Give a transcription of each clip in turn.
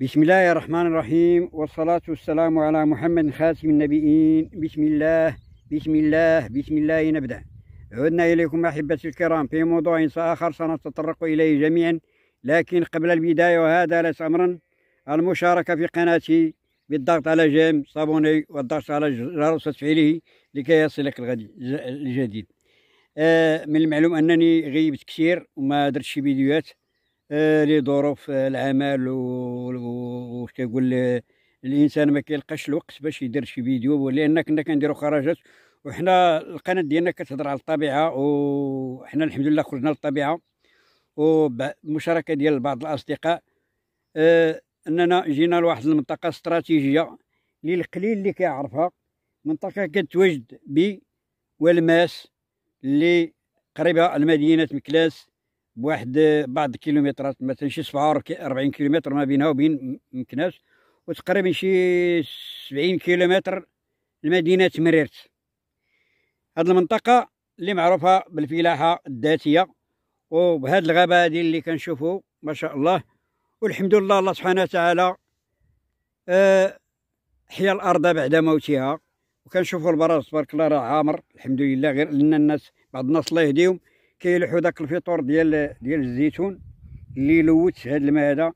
بسم الله الرحمن الرحيم والصلاة والسلام على محمد خاتم النبيين بسم الله بسم الله بسم الله نبدأ عدنا إليكم أحبتي الكرام في موضوع آخر سنتطرق إليه جميعا لكن قبل البداية وهذا ليس أمرا المشاركة في قناتي بالضغط على جيم صابوني والضغط على جرس تفعيله لكي يصلك الجديد آه، من المعلوم أنني غيبت كثير وما درتش فيديوهات آه، لظروف العمل آه، وش تقول الانسان ما كيلقاش الوقت باش يدير شي فيديو لان كنا كنديروا خرجات وحنا القناه ديالنا كتهضر على الطبيعه وحنا الحمد لله خرجنا للطبيعه وبمشاركه ديال بعض الاصدقاء آه، اننا جينا لواحد المنطقه استراتيجيه للقليل اللي كيعرفها منطقه كتوجد ب والماس اللي قريبه لمدينه مكلاس بواحد بعض الكيلومترات مثلا شي 47 كيلومتر ما بينها وبين مكناس وتقريبا شي 70 كيلومتر لمدينه مريرت هاد المنطقه اللي معروفه بالفلاحه الذاتيه وبهاد الغابه هادي اللي كنشوفو ما شاء الله والحمد لله الله سبحانه وتعالى آه، حيا الارض بعد موتها وكنشوفو البراز تبارك الله راه عامر الحمد لله غير لان الناس بعض الناس الله يهديهم كيلوحوا داك الفطور ديال ديال الزيتون اللي لوت هاد الماء هذا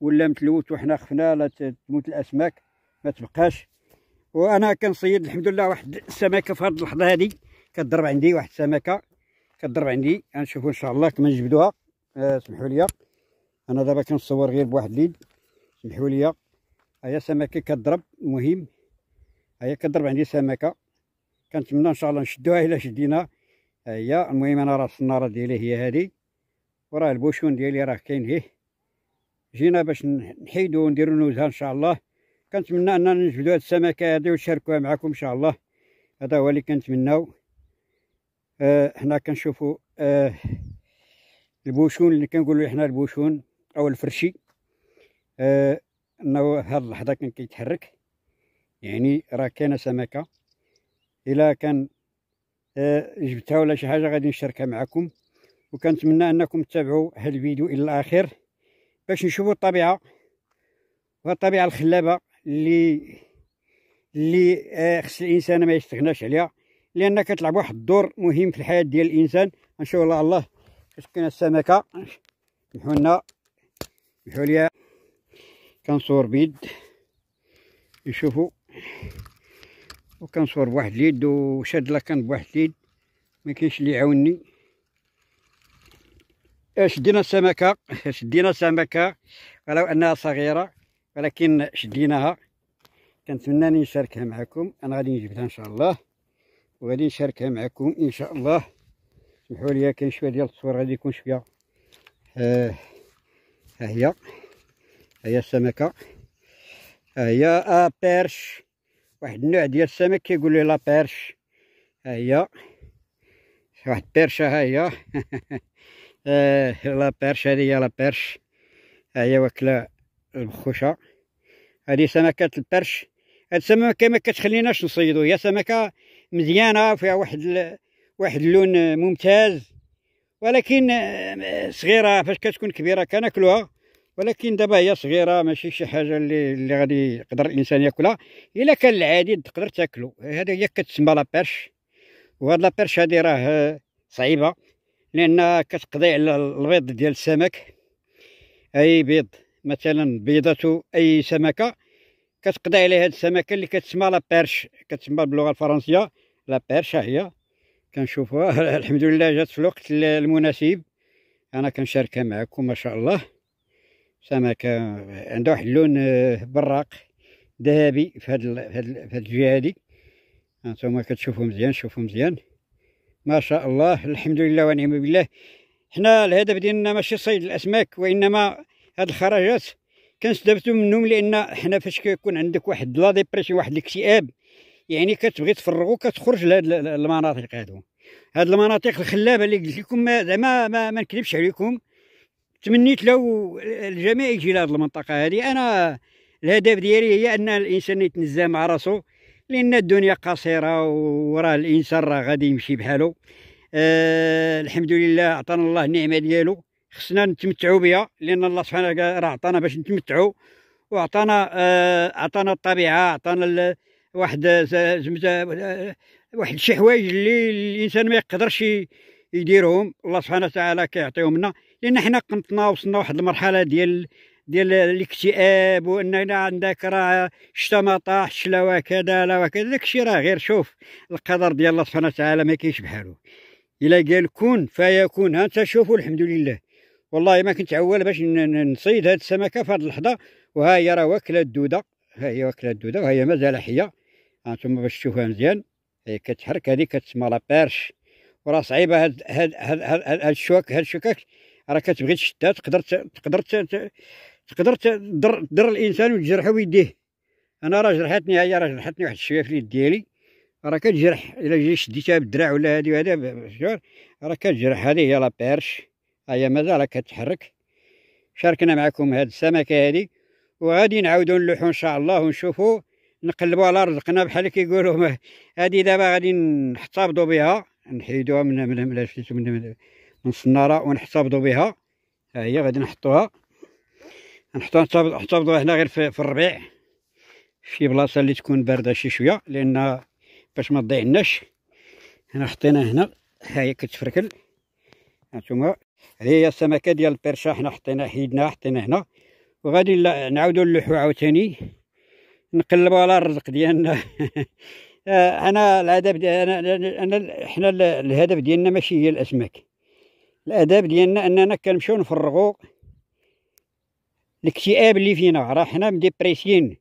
ولا متلوت وحنا خفنا لا تموت الاسماك ما تبقاش وانا كنصيد الحمد لله واحد السمكه في هاد اللحظه هادي كضرب عندي واحد السمكه كضرب عندي غنشوفوا ان شاء الله كما نجبدوها آه سمحوا لي انا دابا كنصور غير بواحد اليد سمحوا لي هيا سمكه كضرب مهم هيا كضرب عندي سمكه كنتمنى ان شاء الله نشدوها الا شديناها هيا المهم انا راه الصناره ديالي هي هذه وراه البوشون ديالي راه كاين هيه جينا باش نحيدو ونديرو نوزها ان شاء الله كنتمنى اننا نجبدو هاد السمكه هادي ونشاركوها معكم ان شاء الله هذا هو اللي كنتمناو آه هنا كنشوفوا آه البوشون اللي كنقولوا حنا البوشون او الفرشي آه انه هاد اللحظه كان كيتحرك يعني راه كاينه سمكه الا كان آه، جبتها ولا شي حاجه غادي نشاركها معكم وكنتمنى انكم تتابعوا هذا الفيديو الى الاخر باش نشوفوا الطبيعه والطبيعه الخلابه اللي اللي آه، خص الانسان ما يستغناش عليها لان كتلعب واحد الدور مهم في الحياه ديال الانسان ان شاء الله الله فاش السمكه نمحو لنا كنصور بيد يشوفوا وكنصور بواحد اليد وشاد لاكان بواحد اليد ما كاينش اللي يعاوني شدينا السمكه شدينا السمكه ولو انها صغيره ولكن شديناها كنتمنى اني نشاركها معكم انا غادي نجبدها ان شاء الله وغادي نشاركها معكم ان شاء الله سمحوا لي كاين شويه ديال التصوير غادي يكون شويه آه، ها هي ها هي السمكه ها هي آه، بيرش واحد النوع ديال السمك كيقول لي لا بيرش ها هي واحد بيرشة ها هي آه، لا بيرش هذه هي لا بيرش ها هي واكله البخوشه هادي سمكه البرش هاد السمكه ما كتخليناش نصيدو هي سمكه مزيانه فيها واحد ال... واحد اللون ممتاز ولكن آه، صغيره فاش كتكون كبيره كناكلوها ولكن دابا هي صغيره ماشي شي حاجه اللي اللي غادي يقدر الانسان ياكلها الا كان العادي تقدر تاكلو هذا هي كتسمى لا بيرش وهاد لا بيرش هادي راه صعيبه لان كتقضي على البيض ديال السمك اي بيض مثلا بيضه اي سمكه كتقضي على هاد السمكه اللي كتسمى لا بيرش كتسمى باللغه الفرنسيه لا بيرش هي كنشوفوها الحمد لله جات في الوقت المناسب انا كنشاركها معكم ما شاء الله سمكة عنده واحد اللون آه، براق ذهبي في هاد في هاد الجهة هادي هانتوما كتشوفو مزيان شوفو مزيان ما شاء الله الحمد لله ونعم بالله حنا الهدف ديالنا ماشي صيد الاسماك وانما هاد الخرجات كنستافدو منهم لان حنا فاش كيكون عندك واحد لا ديبريسيون واحد الاكتئاب يعني كتبغي تفرغو كتخرج لهاد المناطق هادو هاد المناطق الخلابه اللي قلت لكم زعما ما, ما, ما نكذبش عليكم تمنيت لو الجميع يجي لهذه المنطقه هذه انا الهدف ديالي هي ان الانسان يتنزه مع راسو لان الدنيا قصيره وراه الانسان راه غادي يمشي بحالو أه الحمد لله عطانا الله النعمه ديالو خصنا نتمتعوا بها لان الله سبحانه وتعالى راه عطانا باش نتمتعوا وعطانا أه عطانا الطبيعه عطانا واحد زمزة آه، آه، واحد شي حوايج اللي الانسان ما يقدرش يديرهم الله سبحانه وتعالى كيعطيهم لنا لان حنا قمتنا وصلنا واحد المرحله ديال ديال الاكتئاب وان عندك راه الشتا ما طاحش لا وكذا لا وكذا داكشي راه غير شوف القدر ديال الله سبحانه وتعالى ما كاينش بحالو الا قال كون فيكون ها انت شوفوا الحمد لله والله ما كنت عوال باش نصيد هاد السمكه في هاد اللحظه وها هي راه واكله الدوده ها هي واكله الدوده وها هي مازال حيه هانتوما باش تشوفوها مزيان هي كتحرك هذه كتسمى بيرش وراه صعيبه هاد هاد هاد, هاد, هاد الشوك هاد الشوكاك راه كتبغي تشدها تقدر تقدر تقدر تضر تضر الانسان وتجرحو بيديه انا راه جرحتني هي راه جرحتني واحد الشويه في اليد ديالي راه كتجرح الا جي شديتها بالدراع ولا هادي وهدا راه كتجرح هادي هي لا بيرش هي مازال كتحرك شاركنا معكم هاد السمكه هادي وغادي نعاودو نلوحو ان شاء الله ونشوفو نقلبو على رزقنا بحال كيقولو هادي دابا غادي نحتفظو بها نحيدوها من من من سميتو من من, من الصناره ونحتفظوا بها ها هي غادي نحطوها نحطوها نحتفظوها هنا غير في, في الربيع شي بلاصه اللي تكون بارده شي شويه لان باش ما تضيعناش هنا حطينا هنا ها هي كتفركل هانتوما هذه هي السمكه ديال البرشه حنا حطينا حيدنا حطينا هنا وغادي نعاودو نلوحو عاوتاني نقلبو على الرزق ديالنا آه، انا الادب انا انا احنا الهدف ديالنا ماشي هي الاسماك الاداب ديالنا اننا كنمشيو نفرغوا الاكتئاب اللي فينا راه حنا مديبريسيين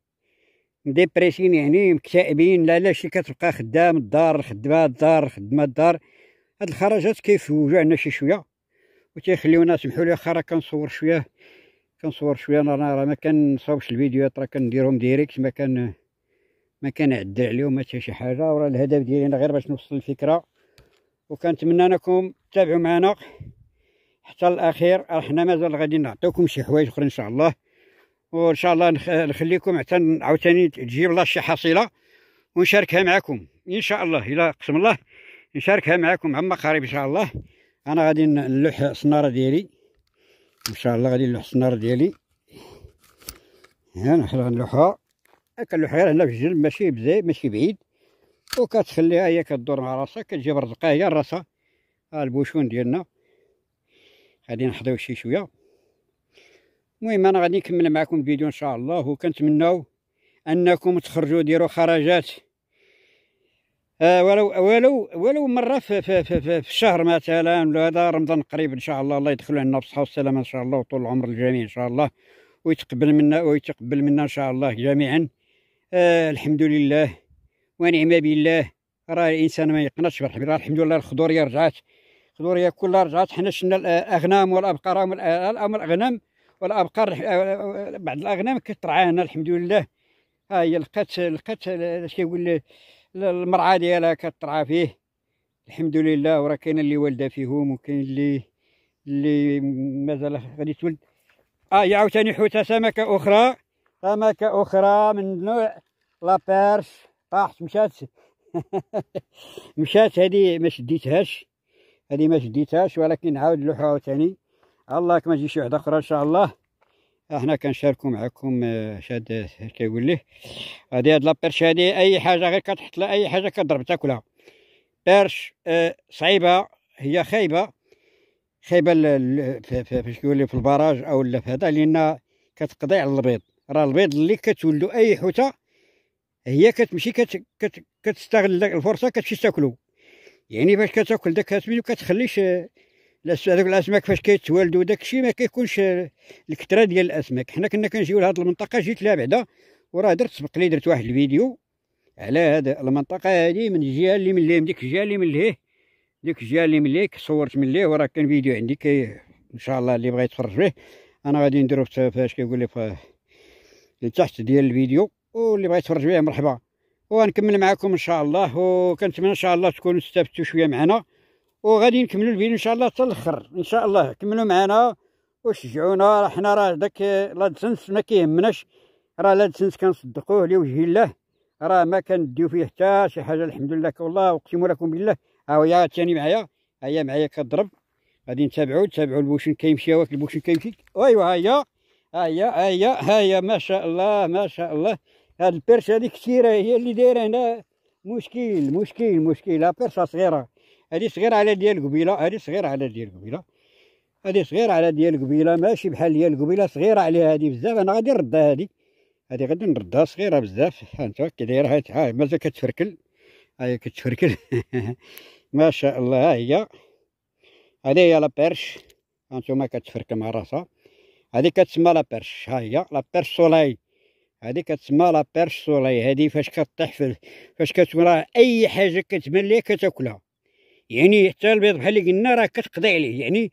مديبريسيين يعني مكتئبين لا لا شي كتبقى خدام الدار الخدمه الدار الخدمه الدار هاد الخرجات كيفوجوا عنا شي شويه وتيخليونا سمحوا لي اخا راه كنصور شويه كنصور شويه انا راه ما كنصاوبش الفيديوهات راه كنديرهم ديريكت ما كان ما كان عدل عليهم حتى شي حاجه وراه الهدف ديالنا غير باش نوصل الفكره وكنتمنى انكم تتابعوا معنا حتى الاخير راه حنا مازال غادي نعطيكم شي حوايج اخرى ان شاء الله وان شاء الله نخليكم حتى عاوتاني تجيب الله شي حصيله ونشاركها معكم ان شاء الله الى قسم الله نشاركها معكم عما قريب ان شاء الله انا غادي نلوح الصناره ديالي ان شاء الله غادي نلوح الصناره ديالي ها نحنا غنلوحها هكا الحيره هنا في الجنب ماشي بزاف ماشي بعيد وكتخليها هي كدور مع راسها كتجيب رزقها هي راسها ها البوشون ديالنا غادي نحضيو شي شويه المهم انا غادي نكمل معكم الفيديو ان شاء الله وكنتمناو انكم تخرجوا ديروا خرجات آه ولو ولو ولو مره في, في, في, في, في الشهر مثلا ولا هذا رمضان قريب ان شاء الله الله يدخلوا عنا بالصحه والسلامه ان شاء الله وطول العمر الجميع ان شاء الله ويتقبل منا ويتقبل منا ان شاء الله جميعا آه الحمد لله ونعم بالله راه الانسان ما يقنطش بالحمد الحمد لله الخضوريه رجعت الخضوريه كلها رجعت حنا شنا آه، الاغنام والابقار آه، الاغنام والابقار آه، بعض الاغنام كترعانا الحمد لله ها هي لقات لقات اش كيقول المرعى ديالها كترعى فيه الحمد لله وراه كاين اللي والده فيهم وكاين اللي اللي مازال غادي تولد اه هي عاوتاني حوته سمكه اخرى سمكة أخرى من نوع لابيرش طاحت مشات مشات هذه ما شديتهاش هذه ما شديتهاش ولكن نعاود نلوحها عاوتاني الله كما تجي شي وحده اخرى ان شاء الله احنا كنشاركوا معكم آه، شاد كيقول لي هذه هاد لابيرش هذه اي حاجه غير كتحط لها اي حاجه كضرب تاكلها بيرش آه، صعيبه هي خايبه خايبه كيقول لي في البراج او في هذا لان كتقضي على البيض راه البيض اللي كتولدو اي حوته هي كتمشي كت كت كتستغل الفرصه كتمشي تاكلو يعني فاش كتاكل داك الاسماك كتخليش هذوك الاسماك فاش كيتوالدو داكشي ما كيكونش الكثره ديال الاسماك حنا كنا كنجيو لهاد المنطقه جيت لها بعدا وراه درت سبق لي درت واحد الفيديو على هاد المنطقه هادي من الجهه اللي من ليه من ديك الجهه اللي من ليه ديك الجهه اللي من ليه صورت من ليه وراه كان فيديو عندي كي ان شاء الله اللي بغى يتفرج به انا غادي نديرو فاش كيقول لي لتحت ديال الفيديو واللي بغى يتفرج بيه مرحبا وغنكمل معكم ان شاء الله وكنتمنى ان شاء الله تكونوا استفدتوا شويه معنا وغادي نكملوا الفيديو ان شاء الله حتى الاخر ان شاء الله كملوا معنا وشجعونا راه حنا راه داك لادسنس ما كيهمناش راه لادسنس كنصدقوه لوجه الله راه ما كنديو فيه حتى شي حاجه الحمد لله والله اقسم لكم بالله ها هي ثاني معايا ها هي معايا كضرب غادي نتابعو تابعوا البوشن كيمشي واك البوشن كيمشي ايوا ها هي هيا هيا هيا ما شاء الله ما شاء الله هاد البرشة هادي كثيرة هي اللي دايرة هنا مشكل مشكل مشكل ها برشة صغيرة هادي صغيرة على ديال قبيلة هادي صغيرة على ديال قبيلة هادي صغيرة على ديال قبيلة ماشي بحال ديال قبيلة صغيرة عليها هادي بزاف أنا غادي نردها هادي هادي غادي نردها صغيرة بزاف هانتا كي دايرة ها مازال كتفركل هاهي كتفركل ما شاء الله ها هي هادي هي لابيرش هانتوما كتفركل مع راسها هذه كتسمى لا بيرش ها هي لا بيرش سولاي هذه كتسمى لا بيرش سولاي هذه فاش كطيح فاش كتكون اي حاجه كتبان ليها كتاكلها يعني حتى البيض بحال اللي قلنا راه كتقضي عليه يعني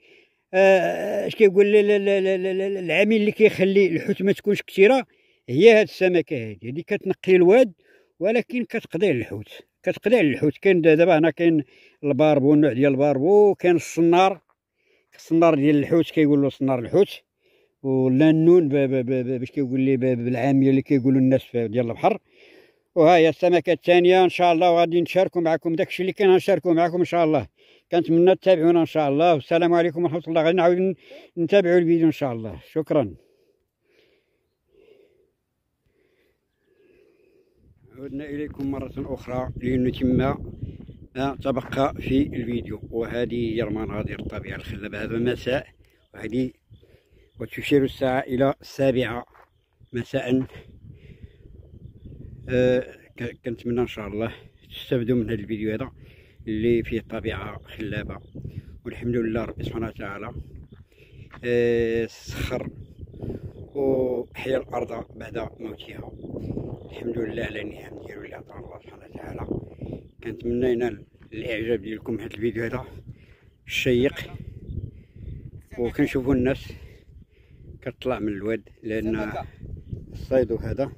آه، اش آه كيقول العامل اللي كيخلي الحوت ما تكونش كثيره هي هاد السمكه هذه هذه كتنقي الواد ولكن كتقضي على الحوت كتقضي على الحوت كاين دابا هنا كاين الباربو النوع ديال الباربو كاين الصنار الصنار ديال الحوت كيقولوا صنار الحوت النون باش كيقول لي بالعاميه اللي كيقولوا الناس ديال البحر وها هي السمكه الثانيه ان شاء الله وغادي نشاركوا معكم داكشي اللي كان نشاركوا معكم ان شاء الله كنتمنى تتابعونا ان شاء الله والسلام عليكم ورحمه الله غادي نعاود نتابعوا الفيديو ان شاء الله شكرا عدنا اليكم مره اخرى لنتم ما تبقى في الفيديو وهذه هي المناظر الطبيعه الخلابه هذا مساء وهذه وتشير الساعة إلى السابعة مساء أه كنتمنى إن شاء الله تستفدوا من هذا الفيديو هذا اللي فيه طبيعة خلابة والحمد لله ربي سبحانه وتعالى أه سخر وحيا الأرض بعد موتها الحمد لله على النعم ديالو اللي عطاها الله سبحانه وتعالى كنتمنى ينال الإعجاب ديالكم هذا الفيديو هذا الشيق وكنشوفوا الناس كتطلع من الواد لان الصيد هذا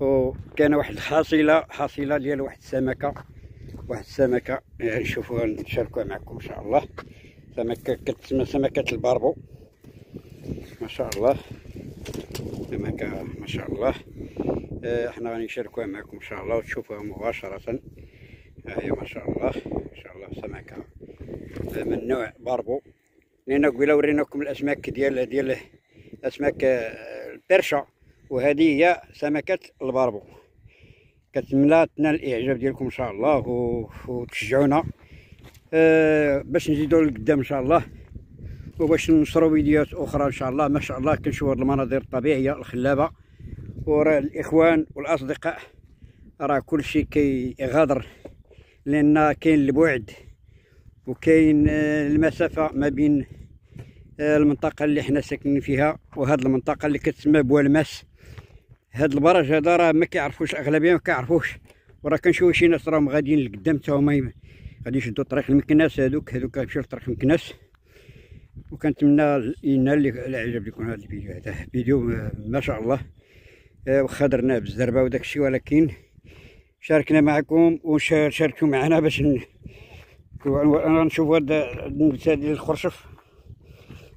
وكان واحد الحاصله حاصله ديال واحد السمكه واحد السمكه آه، نشوفوها نشاركوها معكم ان شاء الله سمكه كتسمى سمكه الباربو ما شاء الله سمكه ما شاء الله آه، احنا غادي نشاركوها معكم ان شاء الله وتشوفوها مباشره ها أيوة، هي ما شاء الله ان شاء الله سمكه آه، من نوع باربو لان قبيله وريناكم الاسماك ديال ديال اسماك آه، البرشه وهذه هي سمكه الباربو كنتمنى تنال الاعجاب ديالكم ان شاء الله وتشجعونا أه باش نزيدو لقدام ان شاء الله وباش ننشروا فيديوهات اخرى ان شاء الله ما شاء الله كنشوفو هاد المناظر الطبيعيه الخلابه وراه الاخوان والاصدقاء راه كلشي كيغادر لان كاين البعد وكاين آه، المسافه ما بين آه، المنطقة اللي حنا ساكنين فيها وهاد المنطقة اللي كتسمى بوالماس هاد البرج هذا راه ما كيعرفوش الأغلبية ما كيعرفوش وراه كنشوفو شي ناس راهم غاديين لقدام تا هما غادي يشدو طريق المكناس هادوك هادوك غيمشيو لطريق المكناس وكنتمنى ينال الإعجاب ليكم هاد الفيديو هذا فيديو آه، ما شاء الله آه، واخا درناه بالزربة وداكشي ولكن شاركنا معكم وشاركوا معنا باش نشوفوا هاد النبتة ديال الخرشف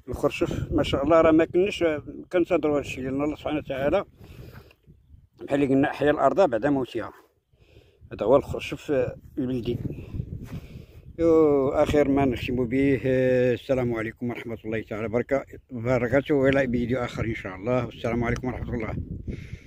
الخرشف ما شاء الله راه ما كناش كنتهضروا هذا الشيء لان الله سبحانه وتعالى بحال قلنا احيا الارض بعد موتها هذا هو الخرشف البلدي واخر ما نختم به السلام عليكم ورحمه الله تعالى وبركاته الى فيديو اخر ان شاء الله والسلام عليكم ورحمه الله